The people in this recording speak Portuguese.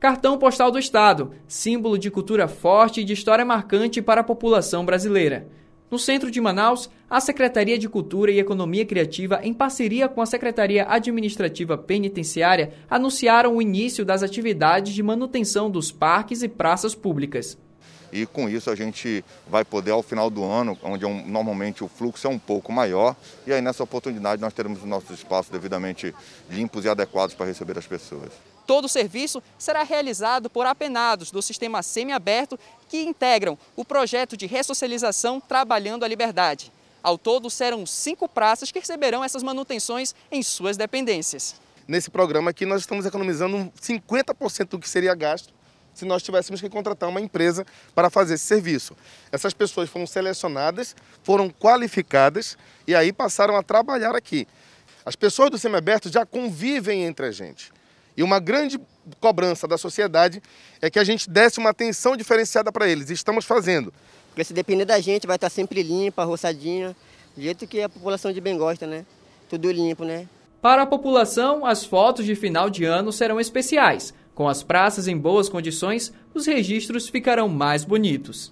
Cartão postal do Estado, símbolo de cultura forte e de história marcante para a população brasileira. No centro de Manaus, a Secretaria de Cultura e Economia Criativa, em parceria com a Secretaria Administrativa Penitenciária, anunciaram o início das atividades de manutenção dos parques e praças públicas e com isso a gente vai poder ao final do ano, onde é normalmente o fluxo é um pouco maior, e aí nessa oportunidade nós teremos nossos espaços devidamente limpos e adequados para receber as pessoas. Todo o serviço será realizado por apenados do sistema semiaberto que integram o projeto de ressocialização Trabalhando a Liberdade. Ao todo, serão cinco praças que receberão essas manutenções em suas dependências. Nesse programa aqui, nós estamos economizando 50% do que seria gasto se nós tivéssemos que contratar uma empresa para fazer esse serviço. Essas pessoas foram selecionadas, foram qualificadas e aí passaram a trabalhar aqui. As pessoas do semiaberto já convivem entre a gente. E uma grande cobrança da sociedade é que a gente desse uma atenção diferenciada para eles. E estamos fazendo. Porque se depender da gente, vai estar sempre limpa, roçadinha, do jeito que a população de bem gosta, né? Tudo limpo, né? Para a população, as fotos de final de ano serão especiais, com as praças em boas condições, os registros ficarão mais bonitos.